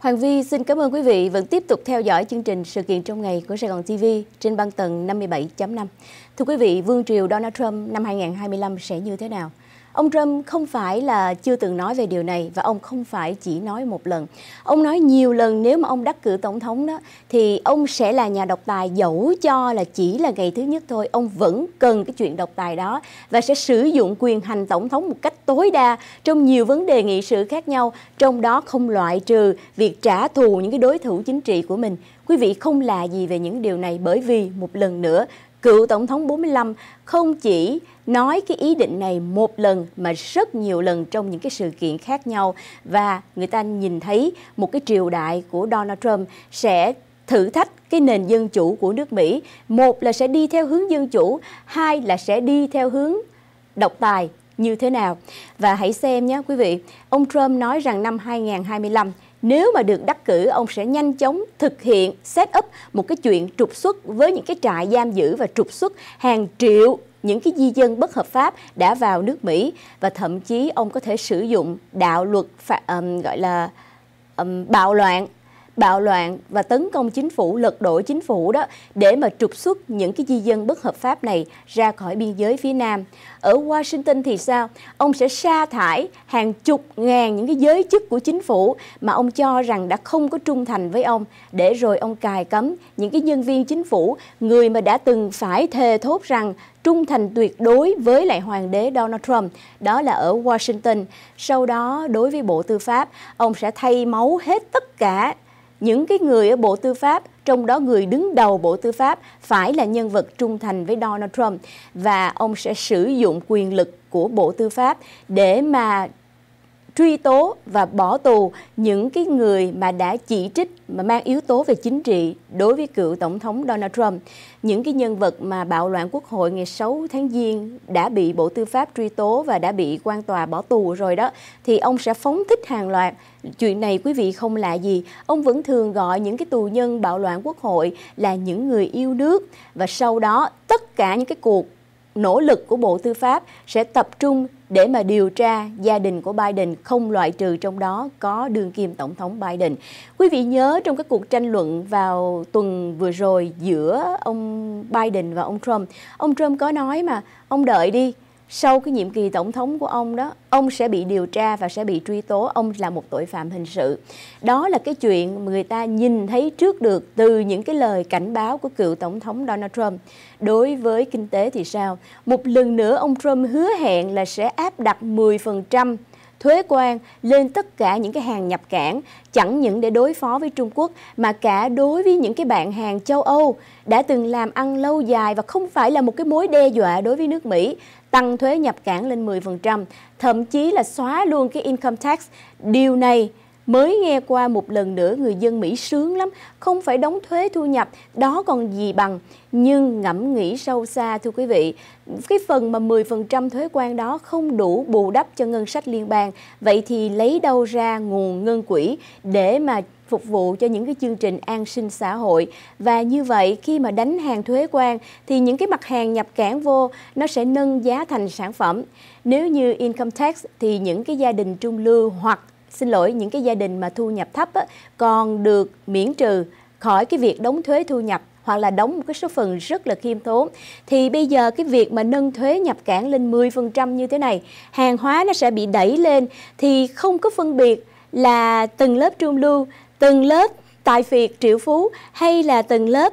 Hoàng Vi xin cảm ơn quý vị vẫn tiếp tục theo dõi chương trình sự kiện trong ngày của Sài Gòn TV trên băng tầng 57.5. Thưa quý vị, Vương triều Donald Trump năm 2025 sẽ như thế nào? Ông Trump không phải là chưa từng nói về điều này và ông không phải chỉ nói một lần. Ông nói nhiều lần nếu mà ông đắc cử tổng thống đó thì ông sẽ là nhà độc tài dẫu cho là chỉ là ngày thứ nhất thôi, ông vẫn cần cái chuyện độc tài đó và sẽ sử dụng quyền hành tổng thống một cách tối đa trong nhiều vấn đề nghị sự khác nhau, trong đó không loại trừ việc trả thù những cái đối thủ chính trị của mình. Quý vị không lạ gì về những điều này bởi vì một lần nữa cựu tổng thống 45 không chỉ nói cái ý định này một lần mà rất nhiều lần trong những cái sự kiện khác nhau và người ta nhìn thấy một cái triều đại của Donald Trump sẽ thử thách cái nền dân chủ của nước Mỹ, một là sẽ đi theo hướng dân chủ, hai là sẽ đi theo hướng độc tài như thế nào. Và hãy xem nhé quý vị, ông Trump nói rằng năm 2025 nếu mà được đắc cử ông sẽ nhanh chóng thực hiện set up một cái chuyện trục xuất với những cái trại giam giữ và trục xuất hàng triệu những cái di dân bất hợp pháp đã vào nước Mỹ và thậm chí ông có thể sử dụng đạo luật phạt, um, gọi là um, bạo loạn bạo loạn và tấn công chính phủ, lật đổ chính phủ đó để mà trục xuất những cái di dân bất hợp pháp này ra khỏi biên giới phía Nam. Ở Washington thì sao? Ông sẽ sa thải hàng chục ngàn những cái giới chức của chính phủ mà ông cho rằng đã không có trung thành với ông để rồi ông cài cấm những cái nhân viên chính phủ, người mà đã từng phải thề thốt rằng trung thành tuyệt đối với lại hoàng đế Donald Trump, đó là ở Washington. Sau đó đối với Bộ Tư pháp, ông sẽ thay máu hết tất cả những cái người ở Bộ Tư pháp, trong đó người đứng đầu Bộ Tư pháp phải là nhân vật trung thành với Donald Trump và ông sẽ sử dụng quyền lực của Bộ Tư pháp để mà truy tố và bỏ tù những cái người mà đã chỉ trích mà mang yếu tố về chính trị đối với cựu tổng thống Donald Trump. Những cái nhân vật mà bạo loạn quốc hội ngày 6 tháng Giêng đã bị Bộ Tư pháp truy tố và đã bị quan tòa bỏ tù rồi đó thì ông sẽ phóng thích hàng loạt. Chuyện này quý vị không lạ gì, ông vẫn thường gọi những cái tù nhân bạo loạn quốc hội là những người yêu nước và sau đó tất cả những cái cuộc nỗ lực của Bộ Tư pháp sẽ tập trung để mà điều tra gia đình của Biden không loại trừ trong đó có đương kim tổng thống Biden. Quý vị nhớ trong các cuộc tranh luận vào tuần vừa rồi giữa ông Biden và ông Trump, ông Trump có nói mà ông đợi đi, sau cái nhiệm kỳ tổng thống của ông đó ông sẽ bị điều tra và sẽ bị truy tố ông là một tội phạm hình sự đó là cái chuyện người ta nhìn thấy trước được từ những cái lời cảnh báo của cựu tổng thống Donald Trump đối với kinh tế thì sao một lần nữa ông Trump hứa hẹn là sẽ áp đặt 10% thuế quan lên tất cả những cái hàng nhập cảng chẳng những để đối phó với Trung Quốc mà cả đối với những cái bạn hàng châu Âu đã từng làm ăn lâu dài và không phải là một cái mối đe dọa đối với nước Mỹ tăng thuế nhập cảng lên 10%, thậm chí là xóa luôn cái income tax. Điều này mới nghe qua một lần nữa người dân Mỹ sướng lắm, không phải đóng thuế thu nhập, đó còn gì bằng. Nhưng ngẫm nghĩ sâu xa thưa quý vị, cái phần mà 10% thuế quan đó không đủ bù đắp cho ngân sách liên bang, vậy thì lấy đâu ra nguồn ngân quỹ để mà phục vụ cho những cái chương trình an sinh xã hội và như vậy khi mà đánh hàng thuế quan thì những cái mặt hàng nhập cảng vô nó sẽ nâng giá thành sản phẩm. Nếu như income tax thì những cái gia đình trung lưu hoặc xin lỗi những cái gia đình mà thu nhập thấp á, còn được miễn trừ khỏi cái việc đóng thuế thu nhập hoặc là đóng một cái số phần rất là khiêm tốn thì bây giờ cái việc mà nâng thuế nhập cảng lên 10% như thế này hàng hóa nó sẽ bị đẩy lên thì không có phân biệt là từng lớp trung lưu từng lớp tài phiệt triệu phú hay là từng lớp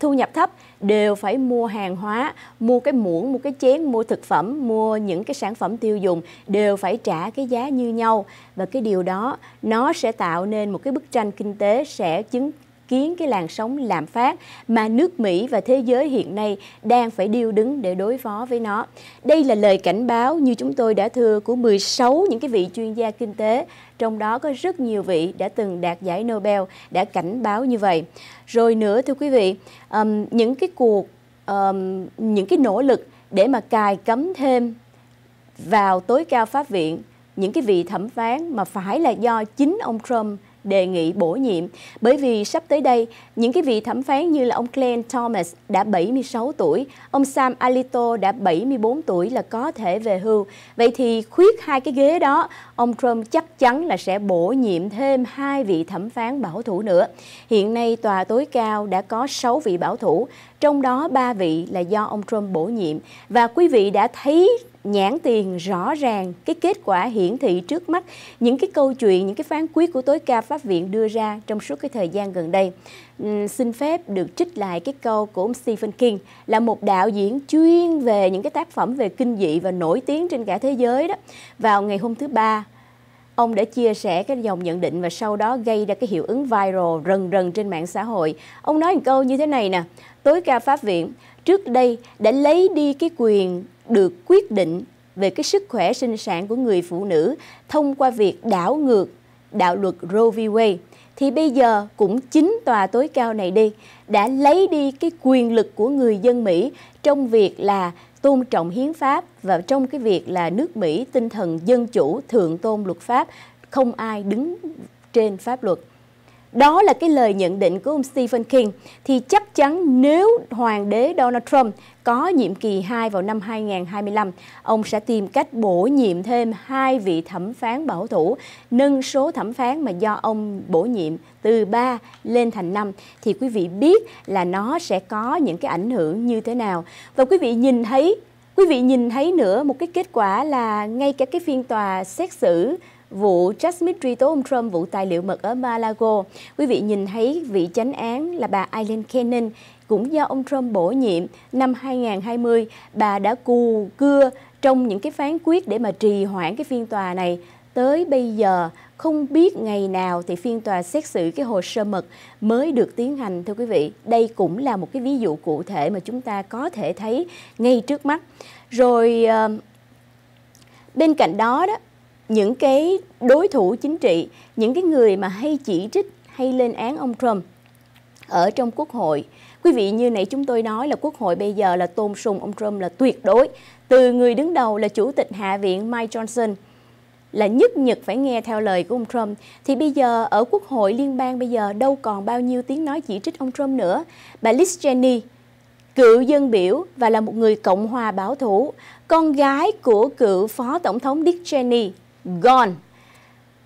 thu nhập thấp đều phải mua hàng hóa, mua cái muỗng, mua cái chén, mua thực phẩm, mua những cái sản phẩm tiêu dùng đều phải trả cái giá như nhau và cái điều đó nó sẽ tạo nên một cái bức tranh kinh tế sẽ chứng kiến cái làn sóng lạm phát mà nước Mỹ và thế giới hiện nay đang phải điêu đứng để đối phó với nó. Đây là lời cảnh báo như chúng tôi đã thưa của 16 những cái vị chuyên gia kinh tế, trong đó có rất nhiều vị đã từng đạt giải Nobel đã cảnh báo như vậy. Rồi nữa thưa quý vị, um, những cái cuộc um, những cái nỗ lực để mà cài cấm thêm vào tối cao pháp viện những cái vị thẩm phán mà phải là do chính ông Trump đề nghị bổ nhiệm bởi vì sắp tới đây những cái vị thẩm phán như là ông Clint Thomas đã 76 tuổi, ông Sam Alito đã 74 tuổi là có thể về hưu. Vậy thì khuyết hai cái ghế đó, ông Trump chắc chắn là sẽ bổ nhiệm thêm hai vị thẩm phán bảo thủ nữa. Hiện nay tòa tối cao đã có 6 vị bảo thủ trong đó ba vị là do ông Trump bổ nhiệm và quý vị đã thấy nhãn tiền rõ ràng cái kết quả hiển thị trước mắt những cái câu chuyện những cái phán quyết của tối cao pháp viện đưa ra trong suốt cái thời gian gần đây uhm, xin phép được trích lại cái câu của ông Stephen King là một đạo diễn chuyên về những cái tác phẩm về kinh dị và nổi tiếng trên cả thế giới đó vào ngày hôm thứ ba ông đã chia sẻ cái dòng nhận định và sau đó gây ra cái hiệu ứng viral rần rần trên mạng xã hội. Ông nói một câu như thế này nè, tối cao pháp viện trước đây đã lấy đi cái quyền được quyết định về cái sức khỏe sinh sản của người phụ nữ thông qua việc đảo ngược đạo luật Roe v. Wade thì bây giờ cũng chính tòa tối cao này đi đã lấy đi cái quyền lực của người dân Mỹ trong việc là tôn trọng hiến pháp và trong cái việc là nước Mỹ tinh thần dân chủ thượng tôn luật pháp không ai đứng trên pháp luật đó là cái lời nhận định của ông Stephen King. Thì chắc chắn nếu Hoàng đế Donald Trump có nhiệm kỳ 2 vào năm 2025, ông sẽ tìm cách bổ nhiệm thêm hai vị thẩm phán bảo thủ, nâng số thẩm phán mà do ông bổ nhiệm từ 3 lên thành 5 thì quý vị biết là nó sẽ có những cái ảnh hưởng như thế nào. Và quý vị nhìn thấy Quý vị nhìn thấy nữa một cái kết quả là ngay cả cái phiên tòa xét xử vụ Jack Smith truy tố ông Trump vụ tài liệu mật ở Malago. Quý vị nhìn thấy vị chánh án là bà Eileen Cannon cũng do ông Trump bổ nhiệm năm 2020, bà đã cù cưa trong những cái phán quyết để mà trì hoãn cái phiên tòa này tới bây giờ không biết ngày nào thì phiên tòa xét xử cái hồ sơ mật mới được tiến hành thưa quý vị. Đây cũng là một cái ví dụ cụ thể mà chúng ta có thể thấy ngay trước mắt. Rồi ờ, bên cạnh đó đó những cái đối thủ chính trị, những cái người mà hay chỉ trích hay lên án ông Trump ở trong quốc hội. Quý vị như nãy chúng tôi nói là quốc hội bây giờ là tôn sùng ông Trump là tuyệt đối. Từ người đứng đầu là chủ tịch Hạ viện Mike Johnson là nhất nhật phải nghe theo lời của ông Trump thì bây giờ ở quốc hội liên bang bây giờ đâu còn bao nhiêu tiếng nói chỉ trích ông Trump nữa. Bà Liz Cheney cựu dân biểu và là một người cộng hòa bảo thủ, con gái của cựu phó tổng thống Dick Cheney gone.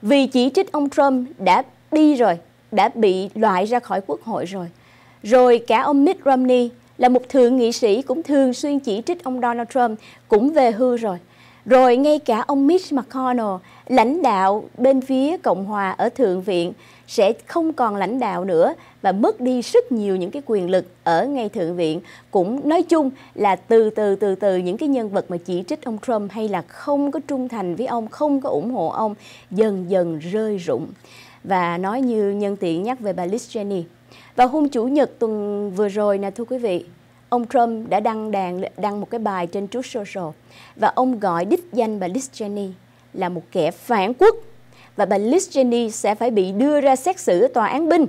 Vì chỉ trích ông Trump đã đi rồi, đã bị loại ra khỏi quốc hội rồi. Rồi cả ông Mitt Romney là một thượng nghị sĩ cũng thường xuyên chỉ trích ông Donald Trump cũng về hưu rồi. Rồi ngay cả ông Mitch McConnell, lãnh đạo bên phía Cộng hòa ở Thượng viện, sẽ không còn lãnh đạo nữa và mất đi rất nhiều những cái quyền lực ở ngay Thượng viện. Cũng nói chung là từ từ từ từ những cái nhân vật mà chỉ trích ông Trump hay là không có trung thành với ông, không có ủng hộ ông, dần dần rơi rụng. Và nói như nhân tiện nhắc về bà Liz Cheney. Vào hôm Chủ nhật tuần vừa rồi nè thưa quý vị, ông Trump đã đăng đàn đăng một cái bài trên Truth Social và ông gọi đích danh bà Liz Cheney là một kẻ phản quốc và bà Liz Cheney sẽ phải bị đưa ra xét xử tòa án binh.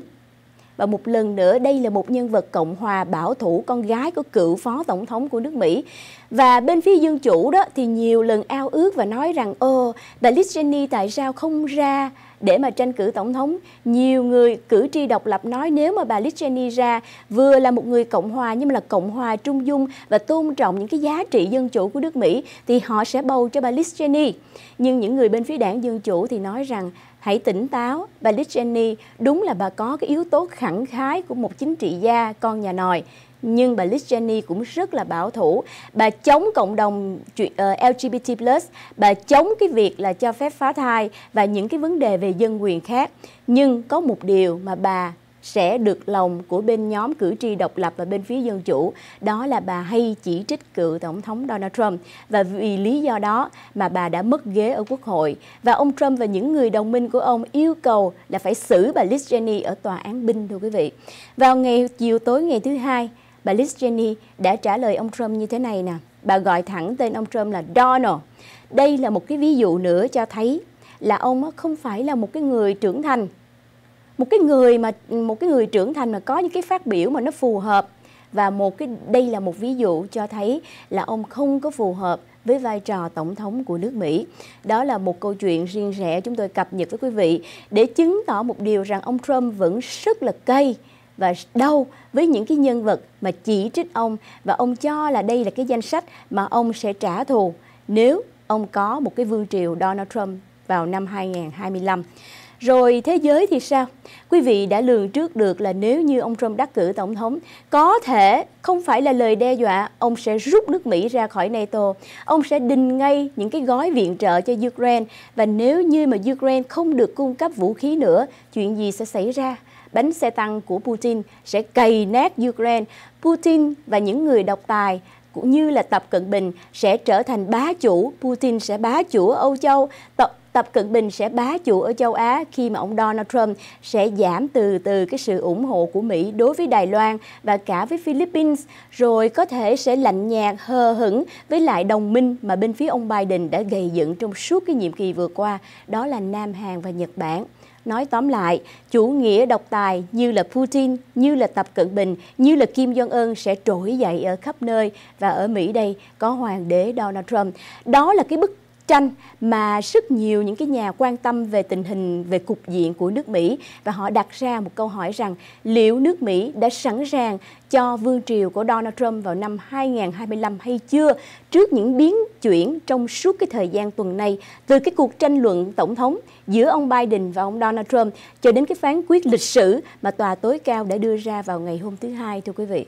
Và một lần nữa đây là một nhân vật Cộng hòa bảo thủ con gái của cựu phó tổng thống của nước Mỹ. Và bên phía dân chủ đó thì nhiều lần ao ước và nói rằng ô bà Liz Cheney tại sao không ra để mà tranh cử tổng thống. Nhiều người cử tri độc lập nói nếu mà bà Liz Cheney ra vừa là một người Cộng hòa nhưng mà là Cộng hòa trung dung và tôn trọng những cái giá trị dân chủ của nước Mỹ thì họ sẽ bầu cho bà Liz Cheney. Nhưng những người bên phía đảng Dân Chủ thì nói rằng hãy tỉnh táo, bà Liz Cheney đúng là bà có cái yếu tố khẳng khái của một chính trị gia con nhà nòi nhưng bà Liz Cheney cũng rất là bảo thủ. Bà chống cộng đồng ờ, LGBT+, bà chống cái việc là cho phép phá thai và những cái vấn đề về dân quyền khác. Nhưng có một điều mà bà sẽ được lòng của bên nhóm cử tri độc lập và bên phía dân chủ đó là bà hay chỉ trích cựu tổng thống Donald Trump và vì lý do đó mà bà đã mất ghế ở quốc hội và ông Trump và những người đồng minh của ông yêu cầu là phải xử bà Liz Cheney ở tòa án binh thưa quý vị vào ngày chiều tối ngày thứ hai bà Liz Cheney đã trả lời ông Trump như thế này nè. Bà gọi thẳng tên ông Trump là Donald. Đây là một cái ví dụ nữa cho thấy là ông không phải là một cái người trưởng thành. Một cái người mà một cái người trưởng thành mà có những cái phát biểu mà nó phù hợp và một cái đây là một ví dụ cho thấy là ông không có phù hợp với vai trò tổng thống của nước Mỹ. Đó là một câu chuyện riêng rẽ chúng tôi cập nhật với quý vị để chứng tỏ một điều rằng ông Trump vẫn rất là cây và đâu với những cái nhân vật mà chỉ trích ông và ông cho là đây là cái danh sách mà ông sẽ trả thù nếu ông có một cái vương triều Donald Trump vào năm 2025. Rồi thế giới thì sao? Quý vị đã lường trước được là nếu như ông Trump đắc cử tổng thống, có thể không phải là lời đe dọa, ông sẽ rút nước Mỹ ra khỏi NATO. Ông sẽ đình ngay những cái gói viện trợ cho Ukraine và nếu như mà Ukraine không được cung cấp vũ khí nữa, chuyện gì sẽ xảy ra? bánh xe tăng của Putin sẽ cày nát Ukraine. Putin và những người độc tài cũng như là Tập Cận Bình sẽ trở thành bá chủ, Putin sẽ bá chủ ở Âu Châu, Tập Tập Cận Bình sẽ bá chủ ở châu Á khi mà ông Donald Trump sẽ giảm từ từ cái sự ủng hộ của Mỹ đối với Đài Loan và cả với Philippines, rồi có thể sẽ lạnh nhạt hờ hững với lại đồng minh mà bên phía ông Biden đã gây dựng trong suốt cái nhiệm kỳ vừa qua, đó là Nam Hàn và Nhật Bản. Nói tóm lại, chủ nghĩa độc tài như là Putin, như là Tập Cận Bình, như là Kim Jong-un sẽ trỗi dậy ở khắp nơi và ở Mỹ đây có Hoàng đế Donald Trump. Đó là cái bức tranh mà rất nhiều những cái nhà quan tâm về tình hình về cục diện của nước Mỹ và họ đặt ra một câu hỏi rằng liệu nước Mỹ đã sẵn sàng cho vương triều của Donald Trump vào năm 2025 hay chưa trước những biến chuyển trong suốt cái thời gian tuần này từ cái cuộc tranh luận tổng thống giữa ông Biden và ông Donald Trump cho đến cái phán quyết lịch sử mà tòa tối cao đã đưa ra vào ngày hôm thứ hai thưa quý vị.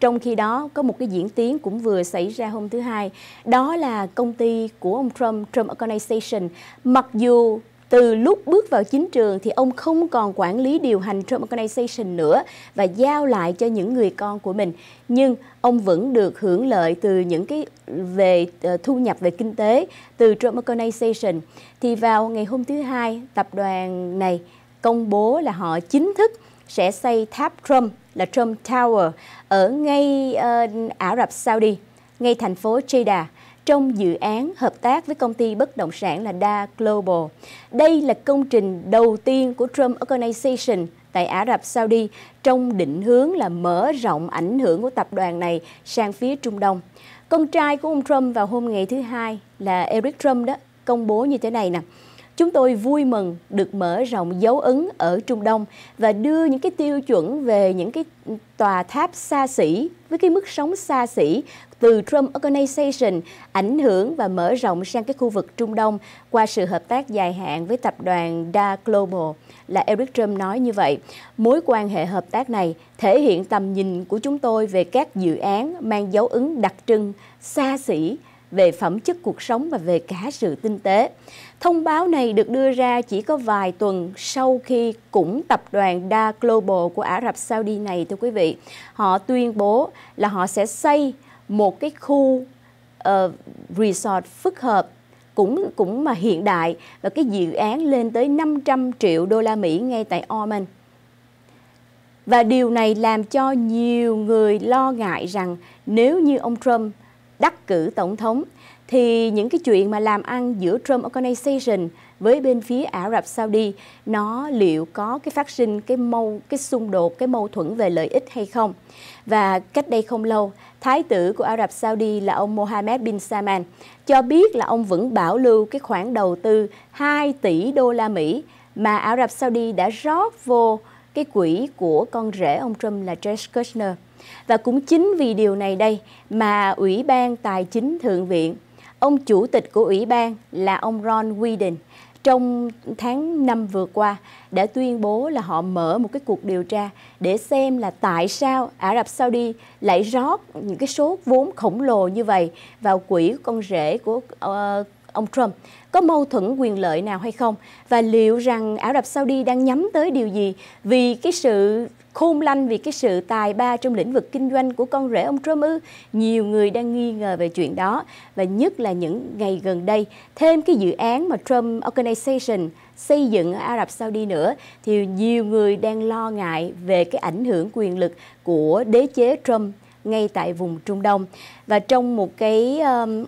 Trong khi đó, có một cái diễn tiến cũng vừa xảy ra hôm thứ Hai, đó là công ty của ông Trump, Trump Organization, mặc dù từ lúc bước vào chính trường thì ông không còn quản lý điều hành Trump Organization nữa và giao lại cho những người con của mình. Nhưng ông vẫn được hưởng lợi từ những cái về ờ, thu nhập về kinh tế từ Trump Organization. Thì vào ngày hôm thứ Hai, tập đoàn này công bố là họ chính thức sẽ xây tháp Trump là Trump Tower ở ngay uh, Ả Rập Saudi, ngay thành phố Jeddah trong dự án hợp tác với công ty bất động sản là Da Global. Đây là công trình đầu tiên của Trump Organization tại Ả Rập Saudi trong định hướng là mở rộng ảnh hưởng của tập đoàn này sang phía Trung Đông. Con trai của ông Trump vào hôm ngày thứ hai là Eric Trump đó công bố như thế này nè. Chúng tôi vui mừng được mở rộng dấu ấn ở Trung Đông và đưa những cái tiêu chuẩn về những cái tòa tháp xa xỉ với cái mức sống xa xỉ từ Trump Organization ảnh hưởng và mở rộng sang cái khu vực Trung Đông qua sự hợp tác dài hạn với tập đoàn Da Global là Eric Trump nói như vậy. Mối quan hệ hợp tác này thể hiện tầm nhìn của chúng tôi về các dự án mang dấu ấn đặc trưng xa xỉ về phẩm chất cuộc sống và về cả sự tinh tế. Thông báo này được đưa ra chỉ có vài tuần sau khi cũng tập đoàn Da Global của Ả Rập Saudi này thưa quý vị, họ tuyên bố là họ sẽ xây một cái khu uh, resort phức hợp cũng cũng mà hiện đại và cái dự án lên tới 500 triệu đô la Mỹ ngay tại Oman. Và điều này làm cho nhiều người lo ngại rằng nếu như ông Trump đắc cử tổng thống thì những cái chuyện mà làm ăn giữa Trump Organization với bên phía Ả Rập Saudi nó liệu có cái phát sinh cái mâu cái xung đột cái mâu thuẫn về lợi ích hay không và cách đây không lâu thái tử của Ả Rập Saudi là ông Mohammed bin Salman cho biết là ông vẫn bảo lưu cái khoản đầu tư 2 tỷ đô la Mỹ mà Ả Rập Saudi đã rót vô cái quỹ của con rể ông Trump là Jared Kushner và cũng chính vì điều này đây mà Ủy ban Tài chính Thượng viện, ông chủ tịch của Ủy ban là ông Ron Wyden trong tháng 5 vừa qua đã tuyên bố là họ mở một cái cuộc điều tra để xem là tại sao Ả Rập Saudi lại rót những cái số vốn khổng lồ như vậy vào quỹ con rể của uh, ông Trump có mâu thuẫn quyền lợi nào hay không và liệu rằng Ả Rập Saudi đang nhắm tới điều gì vì cái sự khôn lanh vì cái sự tài ba trong lĩnh vực kinh doanh của con rể ông Trump ư nhiều người đang nghi ngờ về chuyện đó và nhất là những ngày gần đây thêm cái dự án mà Trump Organization xây dựng ở Ả Rập Saudi nữa thì nhiều người đang lo ngại về cái ảnh hưởng quyền lực của đế chế Trump ngay tại vùng Trung Đông và trong một cái um,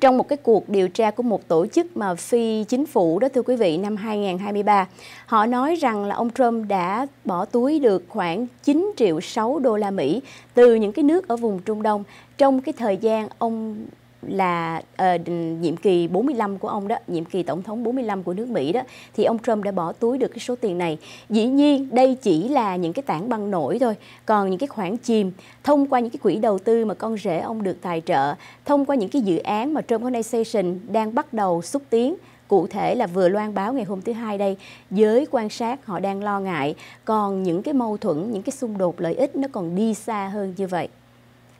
trong một cái cuộc điều tra của một tổ chức mà phi chính phủ đó thưa quý vị năm 2023. Họ nói rằng là ông Trump đã bỏ túi được khoảng 9 triệu 6 đô la Mỹ từ những cái nước ở vùng Trung Đông trong cái thời gian ông là uh, nhiệm kỳ 45 của ông đó, nhiệm kỳ tổng thống 45 của nước Mỹ đó thì ông Trump đã bỏ túi được cái số tiền này. Dĩ nhiên đây chỉ là những cái tảng băng nổi thôi, còn những cái khoản chìm thông qua những cái quỹ đầu tư mà con rể ông được tài trợ, thông qua những cái dự án mà Trump Organization đang bắt đầu xúc tiến cụ thể là vừa loan báo ngày hôm thứ hai đây giới quan sát họ đang lo ngại còn những cái mâu thuẫn những cái xung đột lợi ích nó còn đi xa hơn như vậy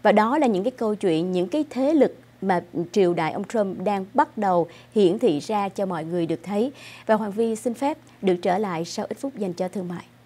và đó là những cái câu chuyện những cái thế lực mà triều đại ông Trump đang bắt đầu hiển thị ra cho mọi người được thấy. Và Hoàng Vi xin phép được trở lại sau ít phút dành cho thương mại.